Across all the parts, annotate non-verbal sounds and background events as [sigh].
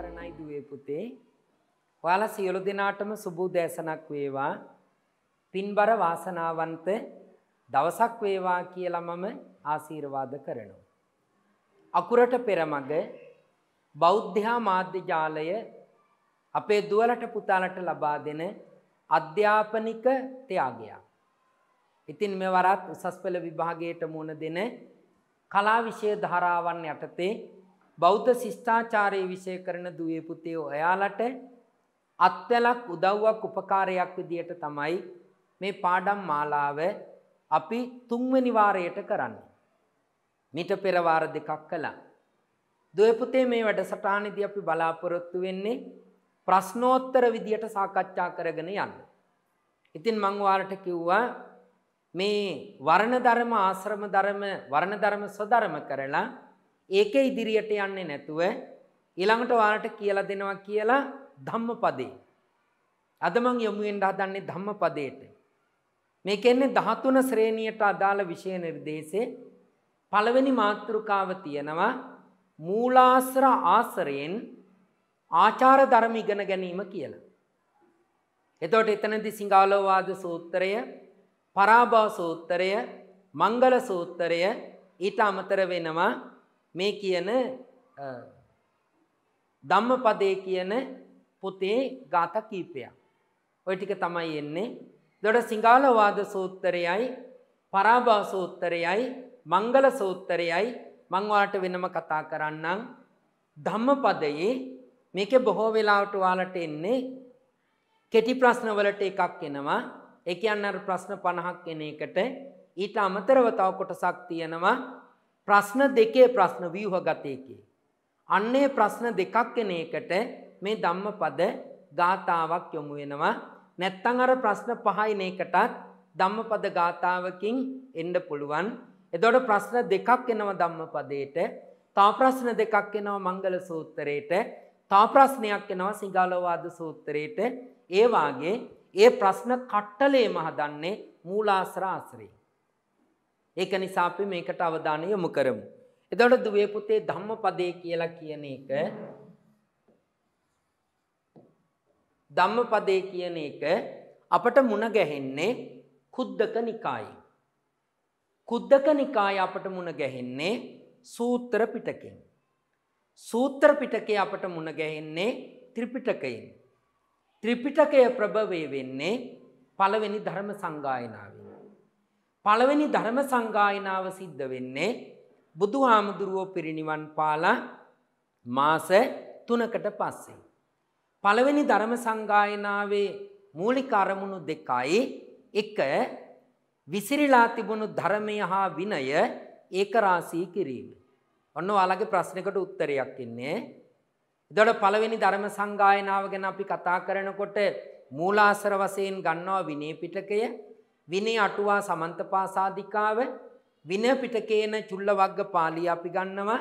සරණයි දුවේ පුතේ. ඔයාලා සියලු දෙනාටම සුබෝදෑසනක් වේවා. පින්බර වාසනාවන්ත දවසක් වේවා කියලා මම ආශිර්වාද කරනවා. අකුරට පෙරමග බෞද්ධයා මාධ්‍ය ජාලය අපේ දුවලට පුතාලට ලබා දෙන අධ්‍යාපනික ත්‍යාගයක්. ඉතින් මේ වරත් උසස් පෙළ විභාගයට මුණ දෙන කලා විෂය ධාරාවන් යටතේ බෞද්ධ ශිෂ්ඨාචාරය විෂය කරන දුවේ පුතේ ඔයාලට අත්වැලක් උදව්වක් උපකාරයක් විදියට තමයි මේ පාඩම් මාලාව අපි තුන්වැනි වාරයට කරන්නේ. මිට පෙර වාර දෙකක් කළා. දුවේ පුතේ මේ වැඩසටහනේදී අපි බලාපොරොත්තු වෙන්නේ ප්‍රශ්නෝත්තර විදියට සාකච්ඡා කරගෙන යන්න. ඉතින් මං ඔයාලට කිව්වා මේ වර්ණ ධර්ම ආශ්‍රම ධර්ම වර්ණ ධර්ම සොධර්ම කරලා ඒක ඉදිරියට යන්නේ නැතුව ඊළඟට ඔයාලට කියලා දෙනවා කියලා ධම්මපදේ. අද මම යොමු වෙන්න හදන්නේ ධම්මපදයට. මේක එන්නේ 13 ශ්‍රේණියට අදාළ විෂය නිර්දේශේ පළවෙනි මාතෘකාව තියෙනවා මූලාශ්‍ර ආශ්‍රයෙන් ආචාර ධර්ම ඉගෙන ගැනීම කියලා. එතකොට එතනදී සිංහාලෝවාද සූත්‍රය, පරාභව සූත්‍රය, මංගල සූත්‍රය ඊට අමතර වෙනවා මේ කියන ධම්මපදේ කියන පොතේ ගාථ කීපයක්. ඔය ටික තමයි එන්නේ. දොඩ සිංහලවාද සූත්‍රයයි පරාභා සූත්‍රයයි මංගල සූත්‍රයයි මං ඔයාලට වෙනම කතා කරන්නම්. ධම්මපදයේ මේකේ බොහෝ වෙලාවට ඔයාලට එන්නේ කෙටි ප්‍රශ්න වලට එකක් එනවා. ඒ කියන්නේ අර ප්‍රශ්න 50ක් එන එකට ඊට අමතරව තව කොටසක් තියෙනවා. ප්‍රශ්න දෙකේ ප්‍රශ්න ව්‍යුහගතයකේ. අන්නේ ප්‍රශ්න දෙකක් එන එකට මේ ධම්මපද ගාතාවක් යොමු වෙනවා. නැත්තම් අර ප්‍රශ්න පහයින එකටත් ධම්මපද ගාතාවකින් එන්න පුළුවන්. එතකොට ප්‍රශ්න දෙකක් එනවා ධම්මපදයට. තව ප්‍රශ්න දෙකක් එනවා මංගල සූත්‍රයට. තව ප්‍රශ්නයක් එනවා සිංහලවාද සූත්‍රයට. ඒ වාගේ ඒ ප්‍රශ්න කට්ටලේම හදන්නේ මූලාශ්‍ර ආශ්‍රේ. ඒක නිසා අපි මේකට අවධානය යොමු කරමු. එතකොට දුවේ පුතේ ධම්මපදේ කියලා කියන එක ධම්මපදේ කියන එක අපට මුණ ගැහෙන්නේ කුද්දක නිකායේ. කුද්දක නිකාය අපට මුණ ගැහෙන්නේ සූත්‍ර පිටකෙන්. සූත්‍ර පිටකේ අපට මුණ ගැහෙන්නේ ත්‍රිපිටකයෙන්. ත්‍රිපිටකය ප්‍රභවය වෙන්නේ පළවෙනි ධර්ම සංගායනාව. පළවෙනි ධර්ම සංගායනාව සිද්ධ වෙන්නේ බුදු හාමුදුරුවෝ පිරිනිවන් පාලා මාස තුනකට පස්සේ. පළවෙනි ධර්ම සංගායනාවේ මූලික අරමුණු දෙකයි එක විසිරිලා තිබුණු ධර්මය හා විනය ඒකරාශී කිරීම. ඔන්න ඔයාලගේ ප්‍රශ්නකට උත්තරයක් ඉන්නේ. එතකොට පළවෙනි ධර්ම සංගායනාව ගැන අපි කතා කරනකොට මූලාසර වශයෙන් ගන්නවා විනය පිටකය විනේ අටුවා සමන්තපාසාධිකාව වින පිටකේන චුල්ලවග්ග පාළිය අපි ගන්නවා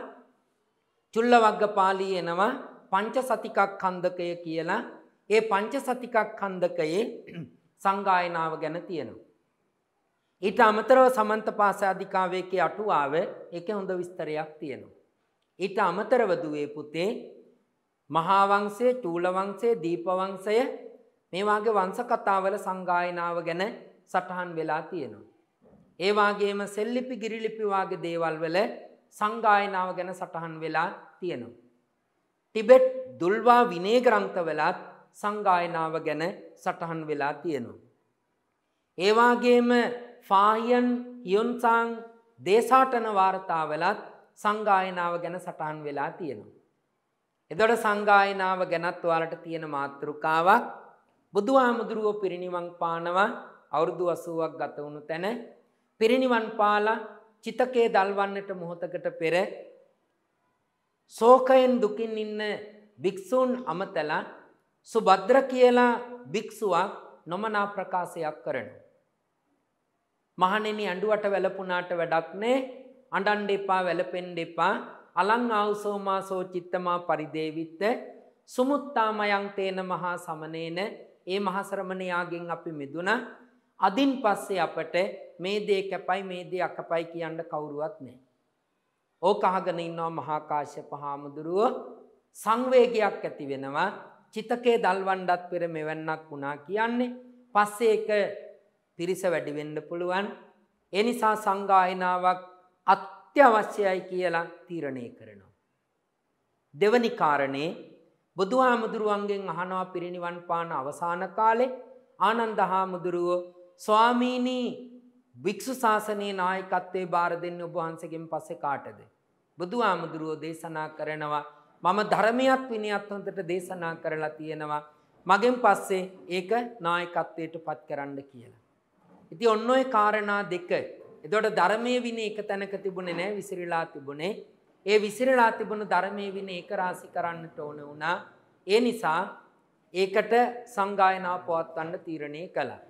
චුල්ලවග්ග පාළිය එනවා පංචසතිකක් කන්දකය කියලා ඒ පංචසතිකක් කන්දකයේ [clears throat] සංගායනාව ගැන තියෙනවා. ඊට අමතරව සමන්තපාසාධිකාවේකේ අටුවාව ඒකේ හොඳ විස්තරයක් තියෙනවා. ඊට අමතරව දුවේ පුතේ මහා වංශය, චූල වංශය, දීප වංශය මේ වාගේ වංශ කතාවල සංගායනාව ගැන සටහන් වෙලා තියෙනවා. ඒවාගේම සෙල්ලිපි ගිරිලිපිවාගේ දේවල් වල සංගායනාව ගැන සටහන් වෙලා තියෙනවා. ටිබෙට් දුල්වා විනේ ග්‍රන්ථවලත් සංගායනාව ගැන සටහන් වෙලා තියෙනවා. ඒවාගේම ෆායන් යුන්සාං දේශාටන වාර්තාවලත් සංගායනාව ගැන සටහන් වෙලා තියෙනවා. එදොට සංගායනාව ගැනත් වාලට තියෙන මාතෘකාවක් බුදුහාමුදුරුවෝ පිරිනිවන් පානවා අවුරුදු 80ක් ගත වුණු තැන පිරිණිවන් පාලා චිතකේ දල්වන්නට මොහොතකට පෙර ශෝකයෙන් දුකින් ඉන්න භික්ෂූන් අමතලා සුබද්‍ර කියලා භික්ෂුවක් නොමනා ප්‍රකාශයක් කරනවා. මහණෙනි අඬුවට වැළපුණාට වැඩක් නෑ අඬන්න එපා වැළපෙන්න එපා අලං ආවුසෝමා සෝ චිත්තමා පරිදේවිත්ත සුමුත්තාමයන් තේන මහා සමනේන ඒ මහසරමණයාගෙන් අපි මිදුණා අදින් පස්සේ අපට මේ දේ කැපයි මේ දේ අකපයි කියන්න කවුරුවත් නැහැ. ඕක අහගෙන ඉන්නවා මහා කාශ්‍යප හාමුදුරුව සංවේගයක් ඇති වෙනවා. චිතකේ දල්වණ්ඩත් පෙර මෙවන්නක් වුණා කියන්නේ. පස්සේ ඒක පිරිස වැඩි වෙන්න පුළුවන්. ඒ නිසා සංගායනාවක් අත්‍යවශ්‍යයි කියලා තීරණය කරනවා. දෙවනි කාරණේ බුදුහාමුදුරුවන්ගෙන් අහනවා පිරිනිවන් පාන අවසාන කාලේ ආනන්ද හාමුදුරුවෝ ස්වාමීනී භික්‍ෂු ශාසනයේ නායකත්වේ බාර දෙන්න ඔබහන්සගෙන් පස්සෙ කාටද. බුදු ආමුදුරුවෝ දේශනා කරනවා මම ධර්මයක් විනිත් හොඳට දේශනා කරලා තියෙනවා මගෙන් පස්සේ ඒක නායකත්වයට පත් කරන්න කියලා. ඉති ඔන්න ඔය කාරණා දෙක එදොට ධර්මය වින එක තැනක තිබුණෙ නෑ විසිරිලා තිබුණේ ඒ විසිරලා තිබුණු ධර්මය වින ඒක රාසි කරන්නට ඕන වුණා ඒ නිසා ඒකට සංගායනා පවත්වන්න තීරණය කළා.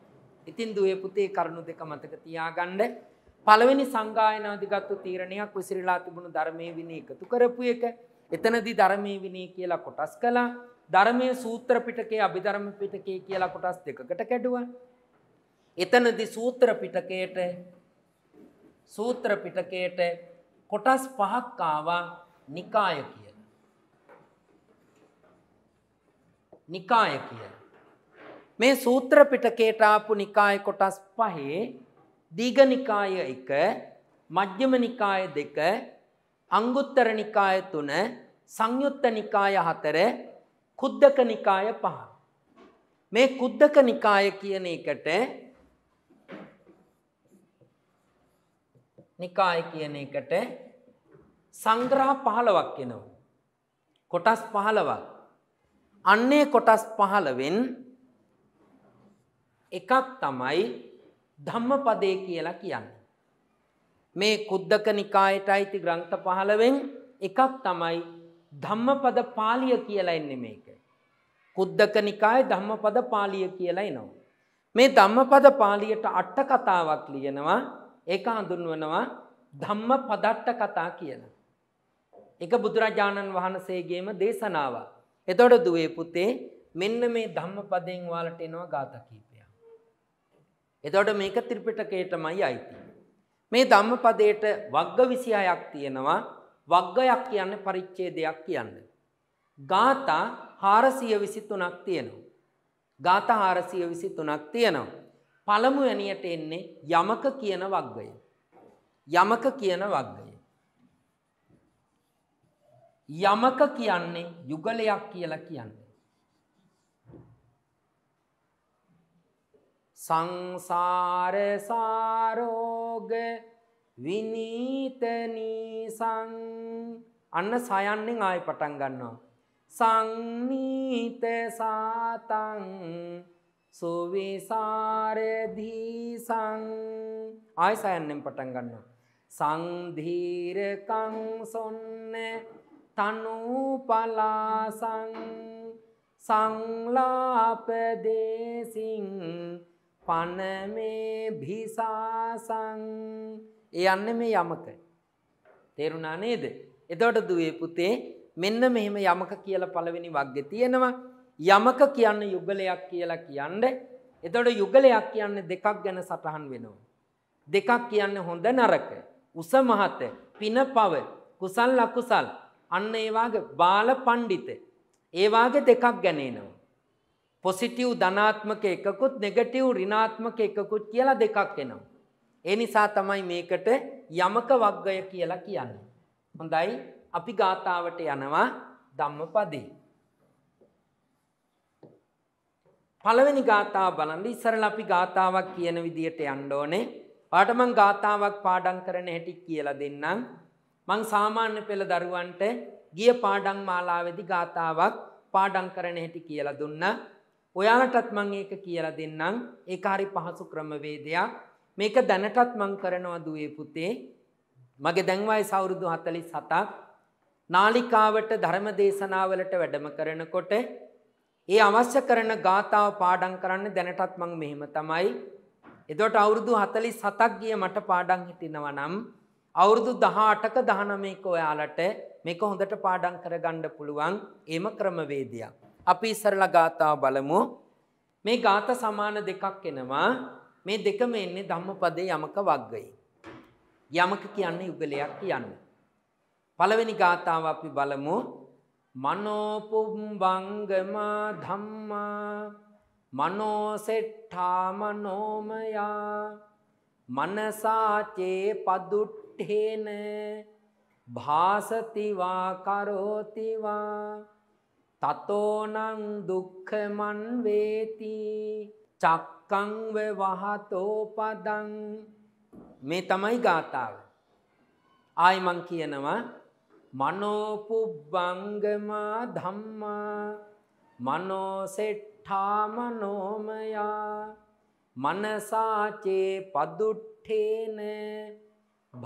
ඉතින් දුවේ පුතේ කරුණු දෙක මතක තියාගණ්ඩ පළවෙනි සංගායනාධිගත්තු තීරණයක් විසිරලා තිබුණු ධර්මය විනි එකතු කරපු එක එතනදි ධර්මය විනී කියලා කොටස් කලා ධර්මය සූත්‍ර පිටකේ අභිධර්ම පිටකේ කියලා කොටස් දෙකකට කැඩුව. එතනදි සූත්‍ර පිටකයට සූත්‍ර පිටකයට කොටස් පහක්කාවා නිකාය කියලා. නිකාය කියලා. මේ සූත්‍ර පිටකයට ආපු නිකාය කොටස් පහේ දීඝ නිකාය 1 මජ්ක්‍ධිම නිකාය 2 අංගුත්තර නිකාය 3 සංයුත්ත නිකාය 4 කුද්දක නිකාය 5 මේ කුද්දක නිකාය කියන එකට නිකාය කියන එකට සංග්‍රහ 15ක් එනවා කොටස් 15ක් අන්නේ කොටස් 15 වෙන් එකක් තමයි ධම්මපදේ කියලා කියන්නේ. මේ කුද්දක නිකායට අයිති ග්‍රන්ථ 15න් එකක් තමයි ධම්මපද පාළිය කියලා එන්නේ මේක. කුද්දක නිකාය ධම්මපද පාළිය කියලා එනවා. මේ ධම්මපද පාළියට අට කතාවක් ලියනවා. ඒක හඳුන්වනවා ධම්මපදට්ට කතා කියලා. එක බුදුරජාණන් වහන්සේගේම දේශනාවක්. එතකොට දුවේ පුතේ මෙන්න මේ ධම්මපදයෙන් ඔයාලට එනවා ගාථා කීප. එතවට මේක ත්‍රිපිටකයටමයි අයිති. මේ ධම්මපදයට වග්ග විසිහයක් තියෙනවා වග්ගයක් කියන්න පරිච්ඡේදයක් කියන්න. ගාථා හාරසිය විසි තුනක් තියෙනවා. ගාථ හාරසිය විසි තුනක් තියෙනවා. පළමු වැනියට එන්නේ යමක කියන වග්ගය. යමක කියන වග්ගය. යමක කියන්නේ යුගලයක් කියලා කියන්නේ. සංසාරසාරෝග විනීතනීසං අන්න සයන්නෙන් ආය පටන් ගන්නවා. සංනීත සාතන් සුවිසාරධීසං ආය සයන්නෙන් පටන් ගන්නවා. සංධීරකං සොන්න තනුපලාසං සංලාපදේසිං පනමේ භිසාසං ඒ යන්න මේ යමක තේරුණා නේද එතවට දුවේ පුතේ මෙන්න මෙහෙම යමක කියල පළවෙනි වග්‍ය තියෙනවා යමක කියන්න යුගලයක් කියලා කියන්න එතොට යුගලයක් කියන්න දෙකක් ගැන සටහන් වෙනවා දෙකක් කියන්න හොඳ නරක උස මහත පින පව කුසල් ලකුසල් අන්න ඒවාගේ බාල පණ්ඩිත ඒවාගේ දෙකක් ගැනේනවා පොසිටව් ධනාත්මක එකකුත් නෙගටව් රිනාත්මක එකකුත් කියලා දෙකක් එනම්. ඒ නිසා තමයි මේකට යමක වග්ගය කියලා කියන්න. හොඳයි අපි ගාථාවට යනවා ධම්ම පදී. පළවෙනි ගාථාව බලන්න ඉස්සරල අපි ගාථාවක් කියන විදිහට යන්න ඕනේ. ඔයාලට මං ගාථාවක් පාඩම් කරන හැටි කියලා දෙන්නම්. මං සාමාන්‍ය පෙළ දරුවන්ට ගිය පාඩම් මාලාවේදී ගාථාවක් පාඩම් කරන හැටි කියලා දුන්නා. ඔයාලටත් මං ඒක කියලා දෙන්නම් ඒක හරි පහසු ක්‍රමවේදයක් මේක දැනටත් මං කරනවා දුවේ පුතේ මගේ දැන්වයි සෞරුදු 47ක් නාලිකාවට ධර්ම දේශනාවලට වැඩම කරනකොට ඒ අවශ්‍ය කරන ගාථාව පාඩම් කරන්න දැනටත් මං මෙහෙම තමයි එතකොට අවුරුදු 47ක් ගිය මට පාඩම් හිටිනවා නම් අවුරුදු 18ක 19ක ඔයාලට මේක හොඳට පාඩම් කරගන්න පුළුවන් ඒම ක්‍රමවේදයක් අපි ඉස්සරල ගාථාව බලමු. මේ ගාථ සමාන දෙකක් එනවා. මේ දෙකම එන්නේ ධම්මපදේ යමක වග්ගයි. යමක කියන්නේ යුගලයක් කියන්න. පළවෙනි ගාථාව අපි බලමු. මනෝපුම්බංගමා ධම්මා මනෝසෙට්ඨා මනෝමයා මනසාචේ පදුට්ඨේන භාසතිවා කරෝතිවා තතෝනං දුක්ඛමන් වේති චක්කංව වහතෝ පදං මේ තමයි ගාථාව ආයි මං කියනවා මනෝපුබ්බංගමා ධම්මා මනෝසෙට්ඨා මනෝමයා මනසාචේ පදුට්ඨේන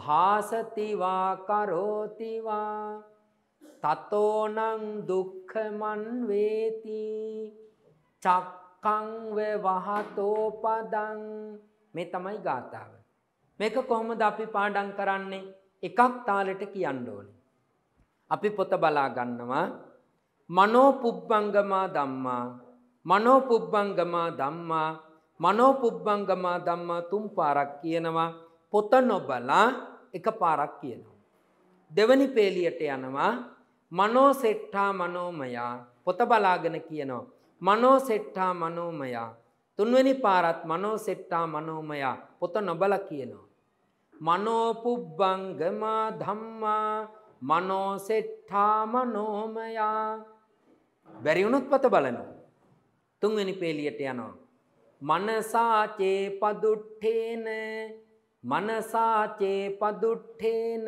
භාසතිවා කරෝතිවා තතෝනං දුක්ඛමන් වේති චක්කං වහතෝ පදං මේ තමයි ගාථාව. මේක කොහොමද අපි පාඩම් කරන්නේ? එකක් තාලෙට කියන්න ඕනේ. අපි පොත බලා ගන්නවා මනෝ පුබ්බංගමා ධම්මා මනෝ පුබ්බංගමා ධම්මා මනෝ පුබ්බංගමා ධම්මා තුන් පාරක් කියනවා පොත නොබලා එක පාරක් කියනවා. දෙවනි පේලියට යනවා මනෝසෙට්ටා මනෝමයා පොත බලාගෙන කියනවා. මනෝසෙට්ටා මනෝමයා තුන්වැනි පාරත් මනෝසෙට්ටා මනෝමයා පොත නොබල කියනවා. මනෝපුබ්බංගමා ධම්මා මනෝසෙට්ටා මනෝමයා බැරිවුණුත් පත බලනවා. තුන්වෙනි පේලියට යනවා. මනසාචේ පදුට්ඨේන මනසාචේ පදුට්ඨේන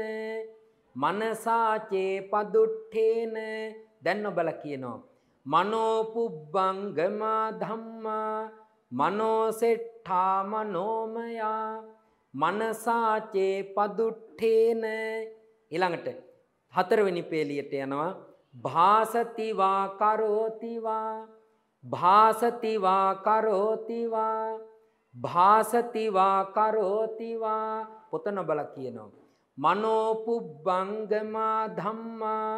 මනසාචේ පදුට්ඨේන දැන් ඔබල කියනවා. මනෝපුබ්බංගමා ධම්මා මනෝසෙට්ඨා මනෝමයා මනසාචේ පදුට්ඨේන ඊළඟට හතරවෙනි පේලියට යනවා භාසතිවා කරෝතිවා භාසතිවා කරෝතිවා භාසතිවා කරෝතිවා පොතන බල කියනවා මනෝපුබ්බංගමා ධම්මා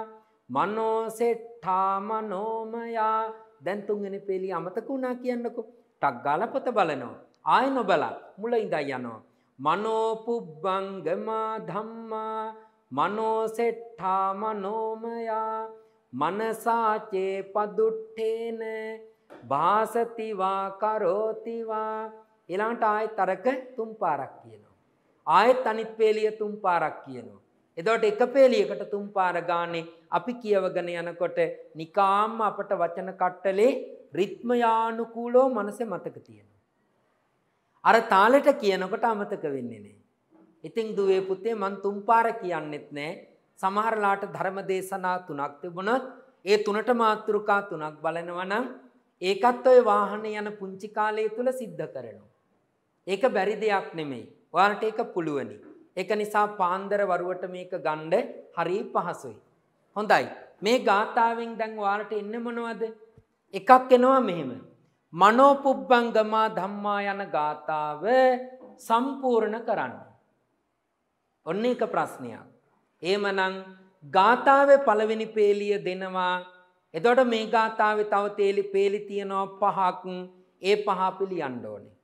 මනෝසෙට්ඨා මනෝමයා දැන් තුන්වෙනි පෙළි අමතක වුණා කියන්නකො. ටක් ගාලා පොත බලනවා. ආයෙ නොබලා මුල ඉඳන් යනවා. මනෝපුබ්බංගමා ධම්මා මනෝසෙට්ඨා මනෝමයා මනසාචේ පදුට්ඨේන භාසතිවා කරෝතිවා ඊළඟට ආයෙත් අරක තුන් පාරක් කියනවා. ආයෙත් අනිත් පේලිය තුන් පාරක් කියනවා. එදවට එක පේලියකට තුන් පාරගානේ අපි කියවගෙන යනකොට නිකාම්ම අපට වචන කට්ටලේ රිත්මයානුකූලෝ මනස මතක තියෙන. අර තාලෙට කියනකොට අමතක වෙන්නේ නෑ. ඉතිං දුවේ පුතේ මන් තුම්පාර කියන්නෙත් නෑ සමහරලාට ධර්ම දේශනා තුනක් තිබුණොත් ඒ තුනට මාතෘකා තුනක් බලනවනම් ඒකත් ඔය වාහන යන පුංචි කාලය තුළ සිද්ධ කරනවා. ඒක බැරි දෙයක් නෙමෙයි. ඔයාලට ඒක පුළුවනි. ඒක නිසා පාන්දර වරුවට මේක ගන්න හරි පහසුයි. හොඳයි. මේ ගාථාවෙන් දැන් ඔයාලට එන්නේ මොනවද? එකක් එනවා මෙහෙම. මනෝපුබ්බංගමා ධම්මා යන ගාථාව සම්පූර්ණ කරන්න. ඔන්න එක ප්‍රශ්නයක්. එහෙමනම් ගාථාවේ පළවෙනි පේලිය දෙනවා. එතකොට මේ ගාථාවේ තව තේලි පේලි තියෙනවා පහක්. ඒ පහ පිළියන්න ඕනේ.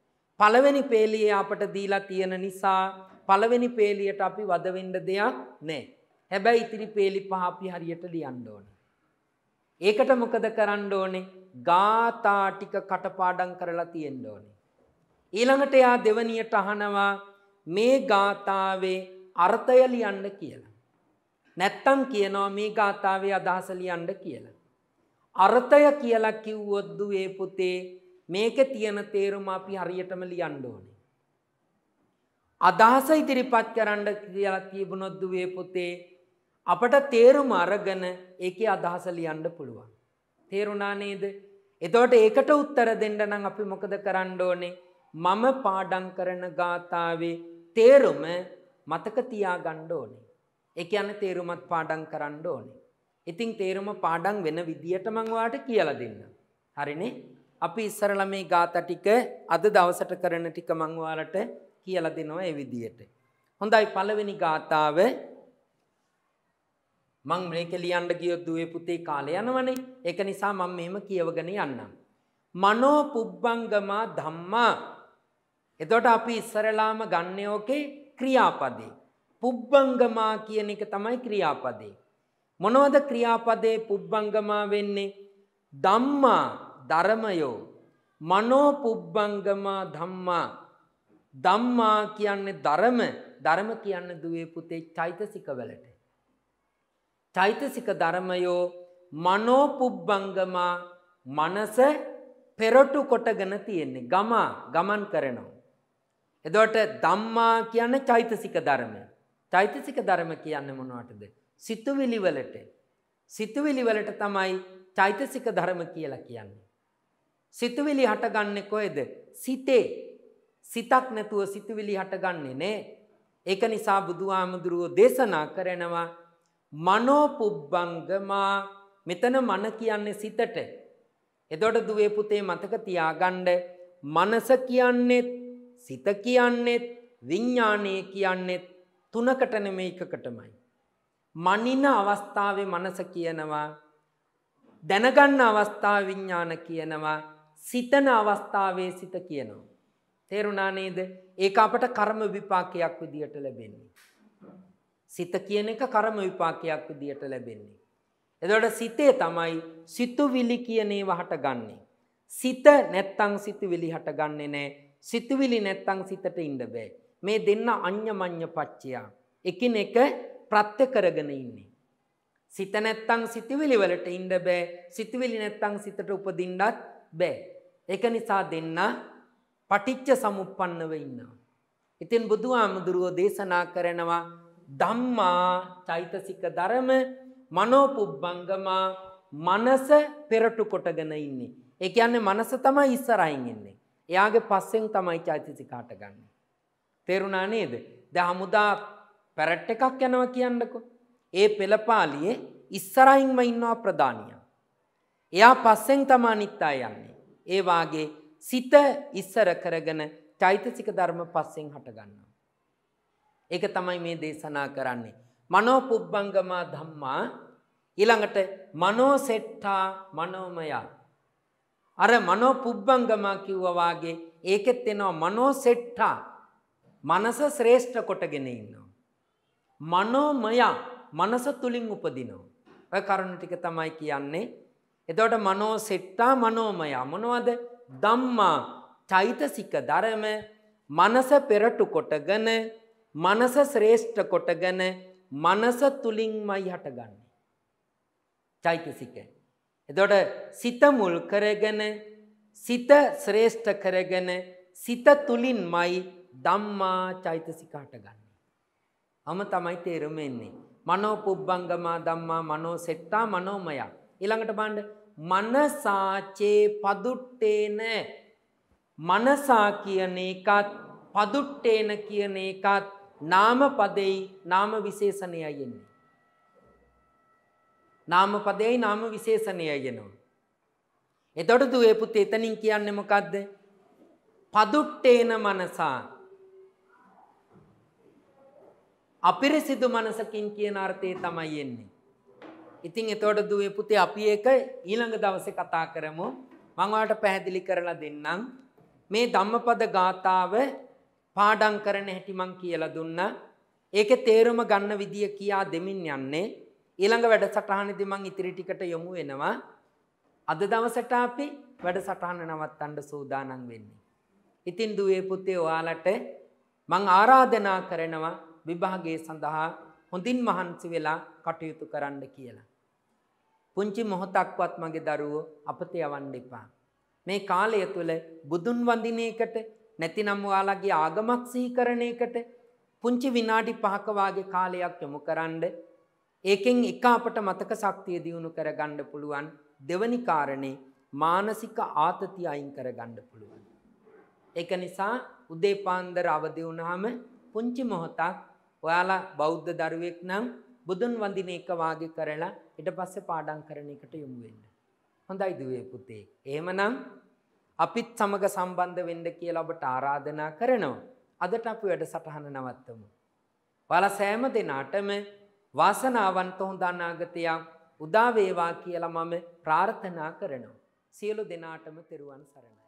පළවෙනි පේලිය අපට දීලා තියෙන නිසා පළවෙනි පේලියට අපි වදවෙඩ දෙයක් නෑ. හැබැයි ඉතිරි පේලි පහපි හරියට ලියන්න ඕන. ඒකට මොකද කරන්න ඕනේ ගාථා ටික කටපාඩම් කරලා තියෙන්න ඕනේ. ඊළඟට එයා දෙවනියට අහනවා මේ ගාථාවේ අර්ථය ලියන්න කියලා. නැත්තම් කියනවා මේ ගාථාවේ අදහස ලියන්න කියලා. අර්ථය කියලා කිව්වොද්දු ඒ පුතේ මේක තියෙන තේරුම අපි හරියටම ලියන්න ඕනේ. අදහස ඉදිරිපත් කරන්න කියලා තිබුණොත් දුවේ පුතේ අපට තේරුම අරගෙන ඒකේ අදහස ලියන්න පුළුවන්. තේරුණා නේද? එතකොට ඒකට උත්තර දෙන්න නම් අපි මොකද කරන්න ඕනේ? මම පාඩම් කරන ගාතාවේ තේරුම මතක තියාගන්න ඕනේ. ඒ කියන්නේ තේරුමත් පාඩම් කරන්න ඕනේ. ඉතින් තේරුම පාඩම් වෙන විදියට මම ඔයාලට කියලා දෙන්නම්. හරිනේ? අපි ඉස්සරල මේ ගාත ටික අද දවසට කරන ටික මංවාලට කියල දෙනවා ඒ විදියට. හොඳයි පළවෙනි ගාථාව මං මේක ලියන්න ගියොත් දුවේ පුතේ කාලය යනවනේ ඒක නිසා මම මෙහෙම කියවගෙන යන්නම්. මනෝ පුබ්බංගමා ධම්මා එතකොට අපි ඉස්සරලාම ගන්න ඕකේ ක්‍රියාපදේ. පුබ්බංගමා කියන එක තමයි ක්‍රියාපදේ. මොනවද ක්‍රියාපදේ පුබ්බංගමා වෙන්නේ? ධම්මා ධර්මයෝ මනෝපුබ්බංගමා ධම්මා දම්මා කියන්නේ ධර්ම ධර්ම කියන්න දුවේ පුතේ චෛතසික වලට. චෛතසික ධර්මයෝ මනෝපුබ්බංගමා මනස පෙරටු කොටගෙන තියෙන්නේ ගමා ගමන් කරනවා. එදවට දම්මා කියන්න චෛතසික ධර්ම. චෛතසික ධර්ම කියන්න මොනවටද. සිතුවිලිවලට. සිතුවිලිවලට තමයි චෛතසික ධර්ම කියලා කියන්නේ. සිතුවිලි හටගන්නේ කොහෙද? සිතේ. සිතක් නැතුව සිතුවිලි හටගන්නේ නේ. ඒක නිසා බුදුහාමුදුරුවෝ දේශනා කරනවා මනෝ පුබ්බංගමා මෙතන මන කියන්නේ සිතට. එතකොට දුවේ පුතේ මතක තියාගන්න මනස කියන්නේ සිත කියන්නේ විඥානය කියන්නේ තුනකට නෙමෙයි එකකටමයි. මනින අවස්ථාවේ මනස කියනවා දැනගන්න අවස්ථාව විඥාන කියනවා සිතන අවස්ථාවේ සිත කියනවා. තේරුණා නේද? ඒක අපට කර්ම විපාකයක් විදියට ලැබෙන්නේ. සිත කියන එක කර්ම විපාකයක් විදියට ලැබෙන්නේ. එතකොට සිතේ තමයි සිතුවිලි කියන ඒවා හටගන්නේ. සිත නැත්තම් සිතුවිලි හටගන්නේ නැහැ. සිතුවිලි නැත්තම් සිතට ඉන්න බෑ. මේ දෙන්න අඤ්ඤමඤ්ඤ පච්චයා. එකිනෙක ප්‍රත්‍ය කරගෙන ඉන්නේ. සිත නැත්තම් සිතුවිලි වලට ඉන්න බෑ. සිතුවිලි නැත්තම් සිතට උපදින්නත් බෑ. එක නිසා දෙන්න පටිච්ච සමුපපන්නව ඉන්නවා. ඉතින් බුදු ආමුදුරුවෝ දේශනා කරනවා දම්මා චෛතසික ධරම මනෝපුබ්බංගමා මනස පෙරටු කොටගෙන ඉන්නේ. එක අන්නේ මනස තමයි ඉස්සරයින් ඉන්නේ. එයාගේ පස්සෙන් තමයි චෛතසිකාට ගන්න. තේරුණා නේද ද හමුදා පැරට් එකක් යනව කියන්නකො. ඒ පෙළපාලියේ ඉස්සරයින්ම ඉන්නවා ප්‍රධානිය. එයා පස්සෙන් තමා නිත්තා යන්නේ. ඒවාගේ සිත ඉස්සර කරගෙන චෛතසික ධර්ම පස්සෙන් හටගන්නවා. ඒක තමයි මේ දේශනා කරන්නේ. මනෝපුබ්බංගමා ධම්මා ඊළඟට මනෝසෙට්ටා මනෝමයා. අර මනෝපුබ්බංගමා කිව්වා වාගේ ඒකෙත් එනවා මනෝසෙට්ටා. මනස ශ්‍රේෂ්ඨ කොටගෙන ඉන්නවා. මනෝමයා මනස තුලින් උපදිනවා. ඔය කරුණ ටික තමයි කියන්නේ එතවට මනෝ සෙට්ටා මනෝමය අමනුවද දම්මා චෛතසික දරම මනස පෙරටු කොටගන මනස ශ්‍රේෂ්ඨ කොටගන මනස තුළින්මයි හටගන්නේ. චෛතසික. එදොට සිතමුල් කරගෙන සිත ශ්‍රේෂ්ඨ කරගෙන සිත තුළින් මයි දම්මා චෛතසික හටගන්නේ. අම තමයි තේරුමෙන්නේ. මනෝ පුබ්බංගමා දම්මා මනෝ සෙට්ටා මනෝමයක්. ඉළඟට බණ්ඩ මනසාචේ පදුට්ටේන මනසා කියන එකත් පදුට්ටේන කියන එකත් නාමපදෙයි නාම විශේෂණය යෙන්නේ. නාමපදෙයි නාම විශේෂණය යනවා. එතොට දුවේ පුත් එතනින් කියන්න මොකක්ද. පදුට්ටේන මනසා. අපිරිසිදු මනසකින් කියන අර්ථය තමයි යෙන්නේ. ඉතිං එතෝට දුවේ පුතේ අපි ඒක ඊළඟ දවස කතා කරමු මංවාට පැහැදිලි කරලා දෙන්නම්. මේ ධම්මපද ගාථාව පාඩං කරන හැටිමං කියලා දුන්න. ඒක තේරුම ගන්න විදිිය කියා දෙමින් යන්නේ. ඊළඟ වැඩ සටහනදි මං ඉතිරිටිකට යොමු වෙනවා. අද දවසට අපි වැඩ සටහන නවත් අන්ඩ සූදානන් වෙන්නේ. ඉතින් දුවේ පුතේ ඔයාලට මං ආරාධනා කරනවා විභාගේ සඳහා හොඳින් මහන්සි වෙලා කටයුතු කරන්න කියලා. පුංචි මොහොතක්වත් මගේ දරුවෝ අපත යවන්න එපා. මේ කාලය තුළ බුදුන් වඳින එකට නැතිනම් ඔයාලගේ ආගමක් සීකරණ එකට පුංචි විනාඩි 5ක වාගේ කාලයක් යොමුකරනද ඒකෙන් එක අපට මතක ශක්තිය දියුණු කරගන්න පුළුවන් දෙවනි කාරණේ මානසික ආතතිය අයින් කරගන්න පුළුවන්. ඒක නිසා උදේ පාන්දර අවදි වුණාම පුංචි මොහොතක් ඔයාලා බෞද්ධ දරුවෙක් නම් බුදුන් වඳින එක වාගේ කරලා ඊට පස්සේ පාඩම් කරන එකට යොමු වෙන්න. හොඳයි දුවේ පුතේ. එහෙමනම් අපිත් සමග සම්බන්ධ වෙන්න කියලා ඔබට ආරාධනා කරනවා. අදට අපි වැඩසටහන නවත්තමු. ඔයාලා සෑම දිනාටම වාසනාවන්ත හොඳ අනාගතයක් උදා වේවා කියලා මම ප්‍රාර්ථනා කරනවා. සියලු දෙනාටම තෙරුවන් සරණයි.